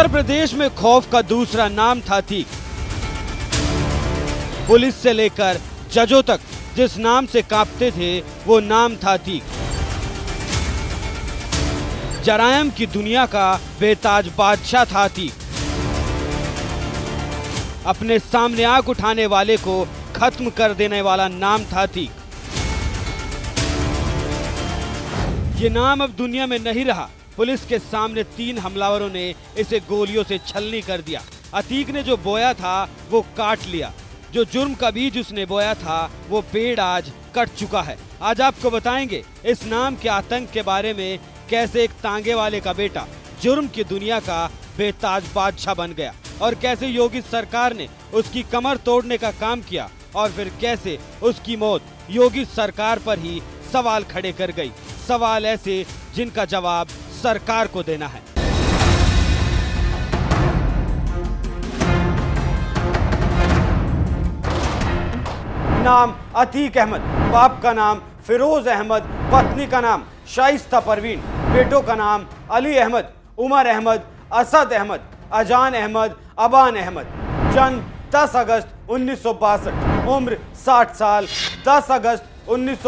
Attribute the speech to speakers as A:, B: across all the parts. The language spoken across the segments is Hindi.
A: उत्तर प्रदेश में खौफ का दूसरा नाम था थी पुलिस से लेकर जजों तक जिस नाम से कांपते थे वो नाम था थी जरायम की दुनिया का बेताज बादशाह था थी अपने सामने आग उठाने वाले को खत्म कर देने वाला नाम था तीक ये नाम अब दुनिया में नहीं रहा पुलिस के सामने तीन हमलावरों ने इसे गोलियों से छलनी कर दिया अतीक ने जो बोया था वो काट लिया जो जुर्म का बीज उसने बोया था वो पेड़ आज कट चुका है आज आपको बताएंगे इस नाम के आतंक के बारे में कैसे एक तांगे वाले का बेटा जुर्म की दुनिया का बेताज बादशाह बन गया और कैसे योगी सरकार ने उसकी कमर तोड़ने का काम किया और फिर कैसे उसकी मौत योगी सरकार पर ही सवाल खड़े कर गई सवाल ऐसे जिनका जवाब सरकार को देना है नाम अतीक अहमद बाप का नाम फिरोज अहमद पत्नी का नाम शाइस्ता परवीन बेटों का नाम अली अहमद उमर अहमद असद अहमद अजान अहमद अबान अहमद जन्म 10 अगस्त उन्नीस उम्र 60 साल 10 अगस्त उन्नीस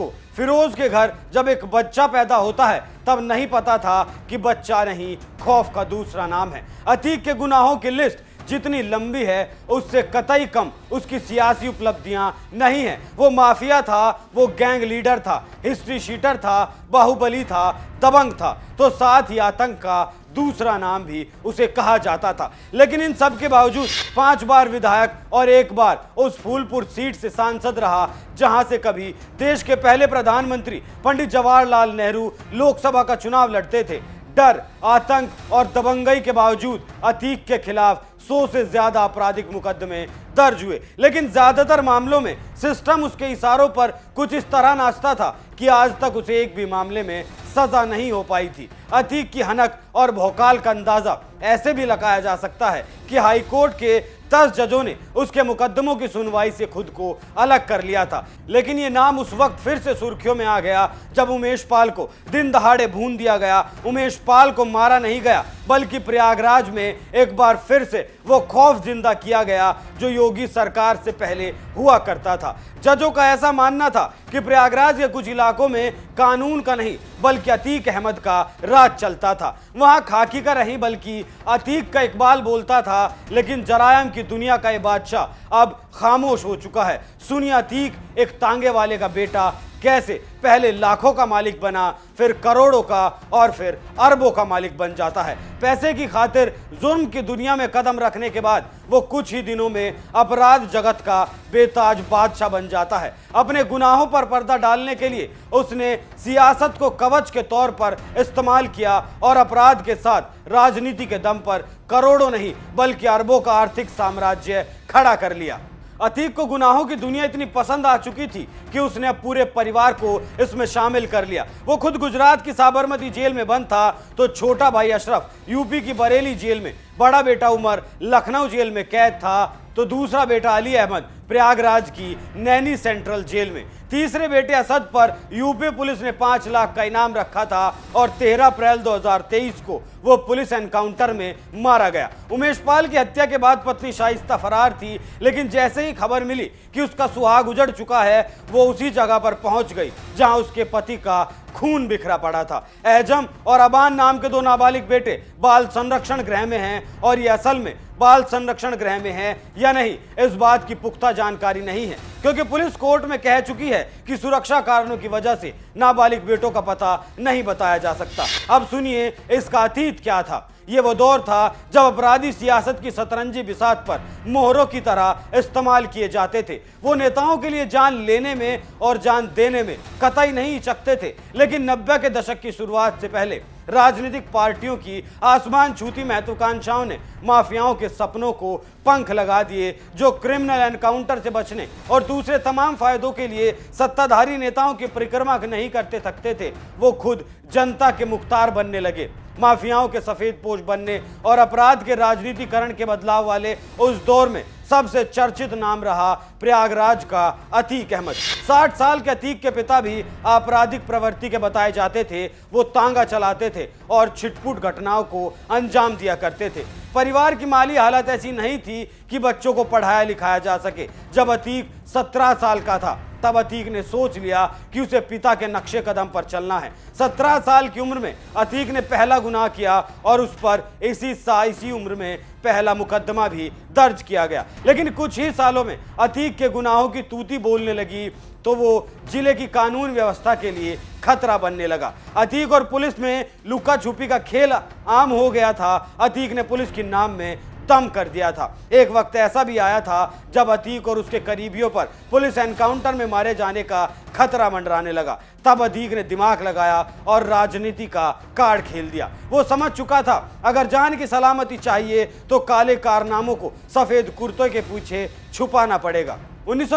A: को फिरोज के घर जब एक बच्चा पैदा होता है तब नहीं पता था कि बच्चा नहीं खौफ का दूसरा नाम है अतीक के गुनाहों की लिस्ट जितनी लंबी है उससे कतई कम उसकी सियासी उपलब्धियां नहीं हैं वो माफिया था वो गैंग लीडर था हिस्ट्री शीटर था बाहुबली था दबंग था तो साथ ही आतंक का दूसरा नाम भी उसे कहा जाता था लेकिन इन सब के बावजूद पांच बार विधायक और एक बार उस फूलपुर सीट से सांसद रहा जहां से कभी देश के पहले प्रधानमंत्री पंडित जवाहरलाल नेहरू लोकसभा का चुनाव लड़ते थे डर आतंक और दबंगई के बावजूद अतीक के खिलाफ सौ से ज्यादा आपराधिक मुकदमे दर्ज हुए लेकिन ज्यादातर मामलों में सिस्टम उसके इशारों पर कुछ इस तरह नाचता था कि आज तक उसे एक भी मामले में सजा नहीं हो पाई थी अतीक की हनक और भोकाल का अंदाजा ऐसे भी लगाया जा सकता है कि हाईकोर्ट के दस जजों ने उसके मुकदमों की सुनवाई से खुद को अलग कर लिया था लेकिन ये नाम उस वक्त फिर से सुर्खियों में आ गया जब उमेश पाल को दिन दहाड़े भून दिया गया उमेश पाल को मारा नहीं गया बल्कि प्रयागराज में एक बार फिर से वो खौफ जिंदा किया गया जो योगी सरकार से पहले हुआ करता था जजों का ऐसा मानना था कि प्रयागराज के कुछ इलाकों में कानून का नहीं बल्कि अतीक अहमद का राज चलता था वहां खाकी का नहीं बल्कि अतीक का इकबाल बोलता था लेकिन जरायम की दुनिया का ये बादशाह अब खामोश हो चुका है सुनिया अतीक एक तांगे वाले का बेटा कैसे पहले लाखों का मालिक बना फिर करोड़ों का और फिर अरबों का मालिक बन जाता है पैसे की खातिर जुर्म की दुनिया में कदम रखने के बाद वो कुछ ही दिनों में अपराध जगत का बेताज बादशाह बन जाता है अपने गुनाहों पर पर्दा डालने के लिए उसने सियासत को कवच के तौर पर इस्तेमाल किया और अपराध के साथ राजनीति के दम पर करोड़ों नहीं बल्कि अरबों का आर्थिक साम्राज्य खड़ा कर लिया अतीक को गुनाहों की दुनिया इतनी पसंद आ चुकी थी कि उसने पूरे परिवार को इसमें शामिल कर लिया वो खुद गुजरात की साबरमती जेल में बंद था तो छोटा भाई अशरफ यूपी की बरेली जेल में बड़ा बेटा उमर लखनऊ जेल में कैद था तो दूसरा बेटा अली अहमद प्रयागराज की नैनी सेंट्रल जेल में तीसरे बेटे असद पर यूपी पुलिस ने पांच लाख का इनाम रखा था और तेरह अप्रैल 2023 को वो पुलिस एनकाउंटर में मारा गया उमेश पाल की हत्या के बाद पत्नी शाइस्ता फरार थी लेकिन जैसे ही खबर मिली कि उसका सुहाग उजड़ चुका है वो उसी जगह पर पहुंच गई जहां उसके पति का खून बिखरा पड़ा था एजम और अबान नाम के दो नाबालिग बेटे बाल संरक्षण गृह में हैं और ये असल में बाल संरक्षण गृह में हैं या नहीं इस बात की पुख्ता जानकारी नहीं है क्योंकि पुलिस कोर्ट में कह चुकी है कि सुरक्षा कारणों की वजह से नाबालिग बेटों का पता नहीं बताया जा सकता अब सुनिए इसका अतीत क्या था ये वो दौर था जब अपराधी सियासत की शतरंजी बिसात पर मोहरों की तरह इस्तेमाल किए जाते थे वो नेताओं के लिए जान लेने में और जान देने में कतई नहीं चकते थे लेकिन नब्बे के दशक की शुरुआत से पहले राजनीतिक पार्टियों की आसमान छूती महत्वाकांक्षाओं ने माफियाओं के सपनों को पंख लगा दिए जो क्रिमिनल एनकाउंटर से बचने और दूसरे तमाम फायदों के लिए सत्ताधारी नेताओं की परिक्रमा नहीं करते थकते थे वो खुद जनता के मुख्तार बनने लगे माफियाओं के सफ़ेद पोष बनने और अपराध के राजनीतिकरण के बदलाव वाले उस दौर में सबसे चर्चित नाम रहा प्रयागराज का अतीक अहमद 60 साल के अतीक के पिता भी आपराधिक प्रवृत्ति के बताए जाते थे वो तांगा चलाते थे और छिटपुट घटनाओं को अंजाम दिया करते थे परिवार की माली हालत ऐसी नहीं थी कि बच्चों को पढ़ाया लिखाया जा सके जब अतीक 17 साल का था तब अतीक ने सोच लिया कि उसे पिता के नक्शे कदम पर चलना है सत्रह साल की उम्र में अतीक ने पहला गुनाह किया और उस पर इसी सा इसी उम्र में पहला मुकदमा भी दर्ज किया गया लेकिन कुछ ही सालों में अतीक के गुनाहों की तूती बोलने लगी तो वो जिले की कानून व्यवस्था के लिए खतरा बनने लगा अतीक और पुलिस में लुका छुपी का खेल आम हो गया था अतीक ने पुलिस के नाम में तम कर दिया था एक वक्त ऐसा भी आया था जब अतीक और उसके करीबियों पर पुलिस एनकाउंटर में मारे जाने का खतरा मंडराने लगा तब अधिक ने दिमाग लगाया और राजनीति का कार्ड खेल दिया वो समझ चुका था अगर जान की सलामती चाहिए तो काले कारनामों को सफ़ेद कुर्तों के पीछे छुपाना पड़ेगा उन्नीस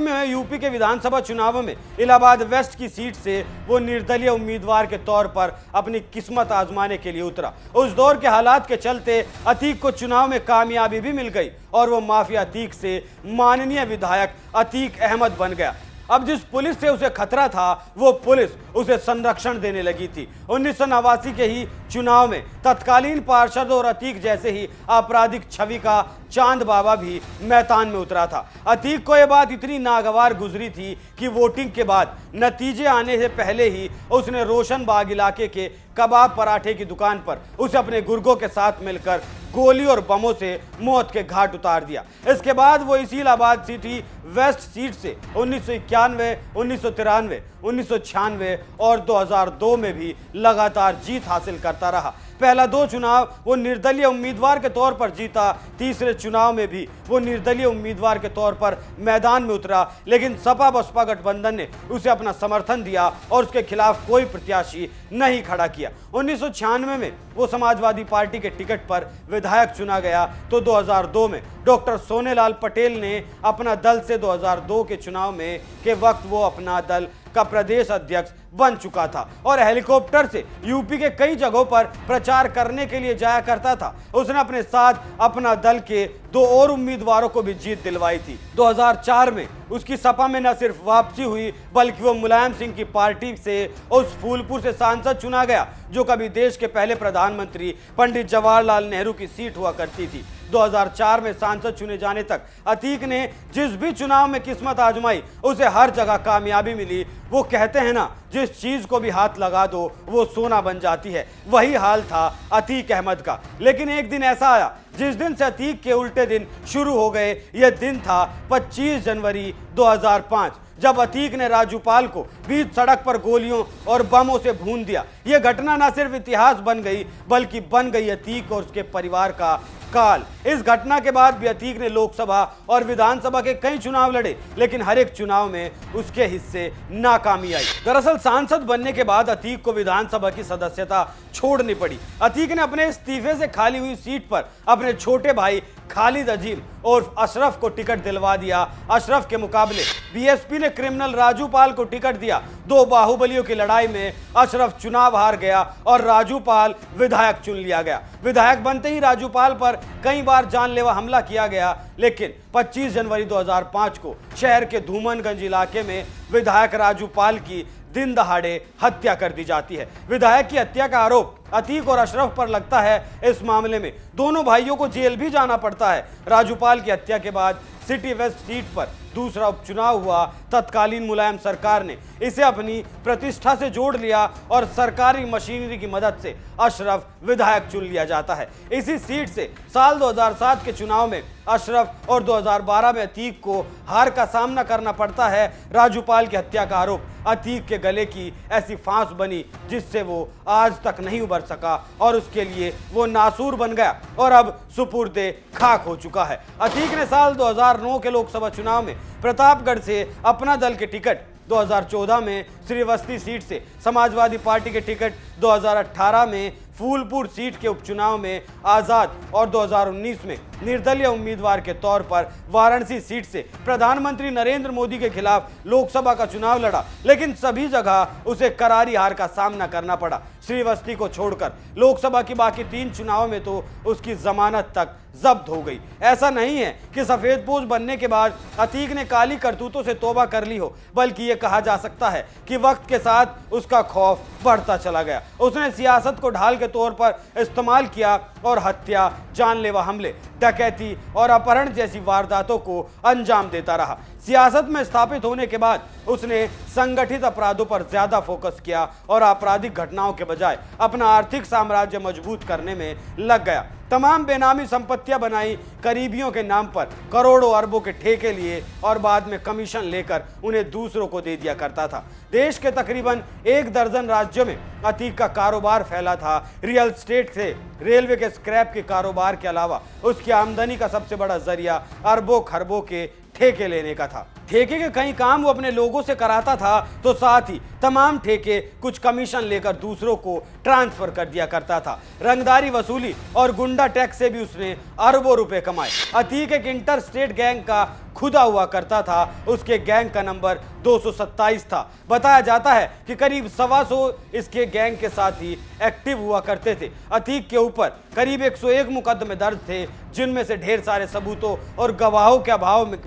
A: में हुए यूपी के विधानसभा चुनावों में इलाहाबाद वेस्ट की सीट से वो निर्दलीय उम्मीदवार के तौर पर अपनी किस्मत आजमाने के लिए उतरा उस दौर के हालात के चलते अतीक को चुनाव में कामयाबी भी मिल गई और वो माफिया अतीक से माननीय विधायक अतीक अहमद बन गया अब जिस पुलिस से उसे खतरा था वो पुलिस उसे संरक्षण देने लगी थी उन्नीस नवासी के ही चुनाव में तत्कालीन पार्षद और अतीक जैसे ही आपराधिक छवि का चांद बाबा भी मैदान में उतरा था अतीक को यह बात इतनी नागवार गुजरी थी कि वोटिंग के बाद नतीजे आने से पहले ही उसने रोशन बाग इलाके के कबाब पराठे की दुकान पर उसे अपने गुर्गों के साथ मिलकर गोली और बमों से मौत के घाट उतार दिया इसके बाद वो इसीलाबाद सिटी वेस्ट सीट से उन्नीस सौ इक्यानवे उन्नीस सौ तिरानवे उन्नीस सौ छियानवे और 2002 में भी लगातार जीत हासिल करता रहा पहला दो चुनाव वो निर्दलीय उम्मीदवार के तौर पर जीता तीसरे चुनाव में भी वो निर्दलीय उम्मीदवार के तौर पर मैदान में उतरा लेकिन सपा बसपा गठबंधन ने उसे अपना समर्थन दिया और उसके खिलाफ कोई प्रत्याशी नहीं खड़ा किया उन्नीस में वो समाजवादी पार्टी के टिकट पर विधायक चुना गया तो 2002 में डॉक्टर सोनेलाल पटेल ने अपना दल से 2002 के चुनाव में के वक्त वो अपना दल का प्रदेश अध्यक्ष बन चुका था और हेलीकॉप्टर से यूपी के कई जगहों पर प्रचार करने के लिए जाया करता था उसने अपने साथ अपना दल के दो और उम्मीदवारों को भी जीत दिलवाई थी 2004 में उसकी सपा में न सिर्फ वापसी हुई बल्कि वो मुलायम सिंह की पार्टी से उस फूलपुर से सांसद चुना गया जो कभी देश के पहले प्रधानमंत्री पंडित जवाहरलाल नेहरू की सीट हुआ करती थी 2004 में सांसद चुने जाने तक अतीक ने जिस भी चुनाव में किस्मत आजमाई उसे हर जगह कामयाबी मिली वो कहते हैं ना जिस चीज़ को भी हाथ लगा दो वो सोना बन जाती है वही हाल था अतीक अहमद का लेकिन एक दिन ऐसा आया जिस दिन से अतीक के उल्टे दिन शुरू हो गए यह दिन था 25 जनवरी 2005 जब अतीक ने राजूपाल को बीच सड़क पर गोलियों और बमों से भून दिया यह घटना न सिर्फ इतिहास बन गई बल्कि बन गई अतीक और उसके परिवार का काल इस घटना के बाद भी अतीक ने लोकसभा और विधानसभा के कई चुनाव लड़े लेकिन हर एक चुनाव में उसके हिस्से नाकामी आई दरअसल सांसद बनने के बाद अतीक को विधानसभा की सदस्यता छोड़नी पड़ी अतीक ने अपने इस्तीफे से खाली हुई सीट पर अपने छोटे भाई खालिद अजीम और अशरफ को टिकट दिलवा दिया अशरफ के मुकाबले बीएसपी ने क्रिमिनल राजू पाल को टिकट दिया दो बाहुबलियों की लड़ाई में अशरफ चुनाव हार गया और राजू पाल विधायक चुन लिया गया विधायक बनते ही राजू पाल पर कई बार जानलेवा हमला किया गया लेकिन 25 जनवरी 2005 को शहर के धूमनगंज इलाके में विधायक राजू पाल की दिन दहाड़े हत्या कर दी जाती है विधायक की हत्या का आरोप अतीक और अशरफ पर लगता है इस मामले में दोनों भाइयों को जेल भी जाना पड़ता है राजूपाल की हत्या के बाद सिटी वेस्ट सीट पर दूसरा उपचुनाव हुआ तत्कालीन मुलायम सरकार ने इसे अपनी प्रतिष्ठा से जोड़ लिया और सरकारी मशीनरी की मदद से अशरफ विधायक चुन लिया जाता है इसी सीट से साल 2007 के चुनाव में अशरफ और 2012 में अतीक को हार का सामना करना पड़ता है राजूपाल की हत्या का आरोप अतीक के गले की ऐसी फांस बनी जिससे वो आज तक नहीं उबर भर सका और उसके लिए वो नासूर बन गया और अब सुपुर्दे खाक हो चुका है अतीक ने साल 2009 के लोकसभा चुनाव में प्रतापगढ़ से अपना दल के टिकट 2014 में श्रीवस्ती सीट से समाजवादी पार्टी के टिकट 2018 में फूलपुर सीट के उपचुनाव में आज़ाद और 2019 में निर्दलीय उम्मीदवार के तौर पर वाराणसी सीट से प्रधानमंत्री नरेंद्र मोदी के खिलाफ लोकसभा का चुनाव लड़ा लेकिन सभी जगह उसे करारी हार का सामना करना पड़ा श्रीवस्ती को छोड़कर लोकसभा की बाकी तीन चुनाव में तो उसकी जमानत तक जब्त हो गई ऐसा नहीं है कि सफेद पोज बनने के बाद अतीक ने काली करतूतों से तोबा कर ली हो बल्कि ये कहा जा सकता है कि वक्त के साथ उसका खौफ बढ़ता चला गया उसने सियासत को ढाल के तौर पर इस्तेमाल किया और हत्या जानलेवा हमले डकैती और अपहरण जैसी वारदातों को अंजाम देता रहा सियासत में स्थापित होने के बाद उसने संगठित अपराधों पर ज्यादा फोकस किया और आपराधिक घटनाओं के बजाय अपना आर्थिक साम्राज्य मजबूत करने में लग गया तमाम बेनामी संपत्तियां बनाई करीबियों के नाम पर करोड़ों अरबों के ठेके लिए और बाद में कमीशन लेकर उन्हें दूसरों को दे दिया करता था देश के तकरीबन एक दर्जन राज्यों में अतीक का कारोबार फैला था रियल स्टेट से रेलवे के स्क्रैप के कारोबार के अलावा उसकी आमदनी का सबसे बड़ा जरिया अरबों खरबों के ठेके लेने का था ठेके के कई काम वो अपने लोगों से कराता था तो साथ ही तमाम ठेके कुछ कमीशन लेकर दूसरों को ट्रांसफर कर दिया करता था रंगदारी वसूली और गुंडा टैक्स से भी उसने अरबों रुपए कमाए अतीक एक इंटर स्टेट गैंग का खुदा हुआ करता था उसके गैंग का नंबर 227 था बताया जाता है कि करीब सवा सौ इसके गैंग के साथ ही एक्टिव हुआ करते थे अतीक के ऊपर करीब 101 मुकदमे दर्ज थे जिनमें से ढेर सारे सबूतों और गवाहों के अभाव में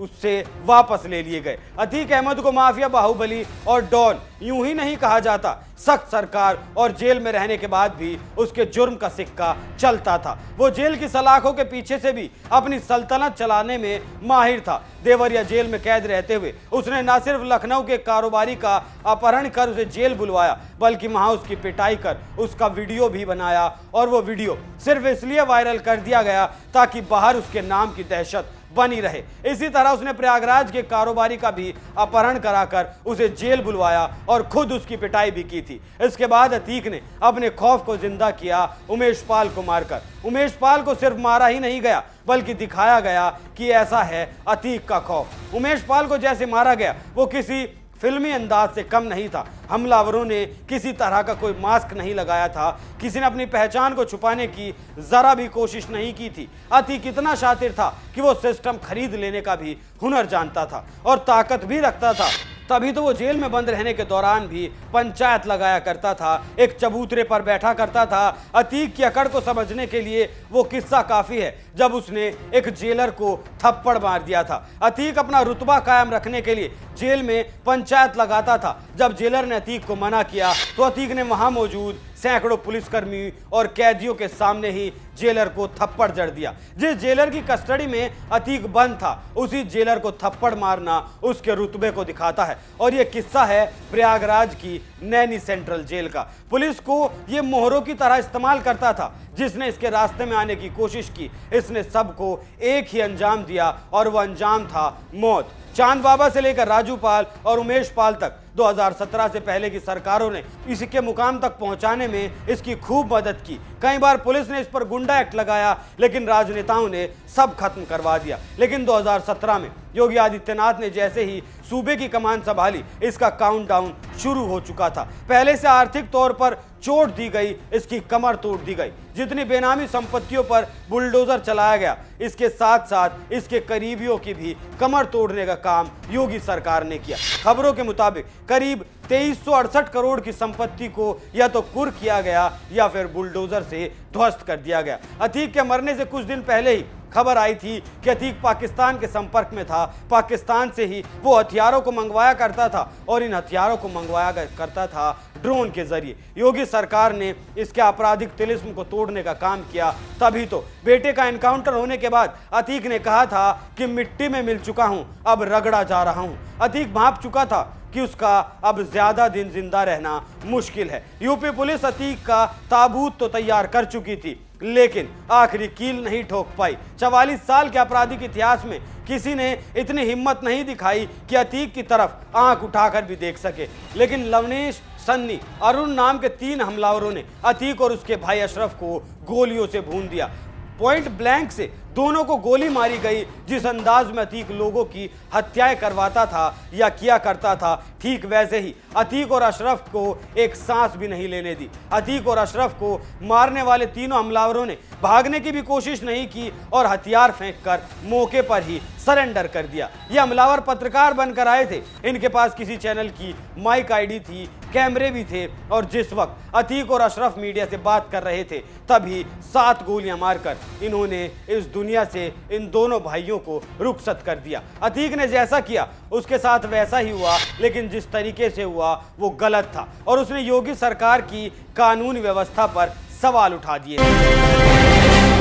A: उससे वापस ले लिए गए अतीक अहमद को माफिया बाहुबली और डॉन यूं ही नहीं कहा जाता सख्त सरकार और जेल में रहने के बाद भी उसके जुर्म का सिक्का चलता था वो जेल की सलाखों के पीछे से भी अपनी सल्तनत चलाने में माहिर था देवरिया जेल में कैद रहते हुए उसने न सिर्फ लखनऊ के कारोबारी का अपहरण कर उसे जेल बुलवाया बल्कि वहां उसकी पिटाई कर उसका वीडियो भी बनाया और वो वीडियो सिर्फ इसलिए वायरल कर दिया गया ताकि बाहर उसके नाम की दहशत बनी रहे इसी तरह उसने प्रयागराज के कारोबारी का भी अपहरण कराकर उसे जेल बुलवाया और खुद उसकी पिटाई भी की थी इसके बाद अतीक ने अपने खौफ को जिंदा किया उमेश पाल को मारकर उमेश पाल को सिर्फ मारा ही नहीं गया बल्कि दिखाया गया कि ऐसा है अतीक का खौफ उमेश पाल को जैसे मारा गया वो किसी फिल्मी अंदाज से कम नहीं था हमलावरों ने किसी तरह का कोई मास्क नहीं लगाया था किसी ने अपनी पहचान को छुपाने की ज़रा भी कोशिश नहीं की थी अति कितना शातिर था कि वो सिस्टम खरीद लेने का भी हुनर जानता था और ताकत भी रखता था तभी तो वो जेल में बंद रहने के दौरान भी पंचायत लगाया करता था एक चबूतरे पर बैठा करता था अतीक की अकड़ को समझने के लिए वो किस्सा काफ़ी है जब उसने एक जेलर को थप्पड़ मार दिया था अतीक अपना रुतबा कायम रखने के लिए जेल में पंचायत लगाता था जब जेलर ने अतीक को मना किया तो अतीक ने वहाँ मौजूद सैकड़ों पुलिसकर्मी और कैदियों के सामने ही जेलर को थप्पड़ जड़ दिया जिस जेलर की कस्टडी में अतीक बंद था उसी जेलर को थप्पड़ मारना उसके रुतबे को दिखाता है और ये किस्सा है प्रयागराज की नैनी सेंट्रल जेल का पुलिस को ये मोहरों की तरह इस्तेमाल करता था जिसने इसके रास्ते में आने की कोशिश की इसने सबको एक ही अंजाम दिया और वह अंजाम था मौत चांद बाबा से लेकर राजू पाल और उमेश पाल तक 2017 से पहले की सरकारों ने इसके मुकाम तक पहुंचाने में इसकी खूब मदद की कई बार पुलिस ने इस पर गुंडा एक्ट लगाया लेकिन राजनेताओं ने सब खत्म करवा दिया लेकिन 2017 में योगी आदित्यनाथ ने जैसे ही सूबे की कमान संभाली इसका काउंटडाउन शुरू हो चुका था पहले से आर्थिक तौर पर चोट दी गई इसकी कमर तोड़ दी गई जितनी बेनामी संपत्तियों पर बुलडोजर चलाया गया इसके साथ साथ इसके करीबियों की भी कमर तोड़ने का काम योगी सरकार ने किया खबरों के मुताबिक करीब तेईस करोड़ की संपत्ति को या तो कुर किया गया या फिर बुलडोजर से ध्वस्त कर दिया गया अतीक के मरने से कुछ दिन पहले ही खबर आई थी कि अतीक पाकिस्तान के संपर्क में था पाकिस्तान से ही वो हथियारों को मंगवाया करता था और इन हथियारों को मंगवाया करता था ड्रोन के जरिए योगी सरकार ने इसके आपराधिक तिलिस्म को तोड़ने का काम किया तभी तो बेटे का एनकाउंटर होने के बाद अतीक ने कहा था कि मिट्टी में मिल चुका हूं अब रगड़ा जा रहा हूं अतीक भाप चुका था कि उसका अब ज्यादा दिन जिंदा रहना मुश्किल है यूपी पुलिस अतीक का ताबूत तो तैयार कर चुकी थी लेकिन आखिरी कील नहीं ठोक पाई चवालीस साल के आपराधिक इतिहास में किसी ने इतनी हिम्मत नहीं दिखाई कि अतीक की तरफ आंख उठाकर भी देख सके लेकिन लवनेश सन्नी अरुण नाम के तीन हमलावरों ने अतीक और उसके भाई अशरफ को गोलियों से भून दिया पॉइंट ब्लैंक से दोनों को गोली मारी गई जिस अंदाज में अतीक लोगों की हत्याएं करवाता था या किया करता था ठीक वैसे ही अतीक और अशरफ को एक सांस भी नहीं लेने दी अतीक और अशरफ को मारने वाले तीनों हमलावरों ने भागने की भी कोशिश नहीं की और हथियार फेंक कर मौके पर ही सरेंडर कर दिया ये हमलावर पत्रकार बनकर आए थे इनके पास किसी चैनल की माइक आईडी थी कैमरे भी थे और जिस वक्त अतीक और अशरफ मीडिया से बात कर रहे थे तभी सात गोलियां मारकर इन्होंने इस दुनिया दुनिया से इन दोनों भाइयों को रुखसत कर दिया अतीक ने जैसा किया उसके साथ वैसा ही हुआ लेकिन जिस तरीके से हुआ वो गलत था और उसने योगी सरकार की कानून व्यवस्था पर सवाल उठा दिए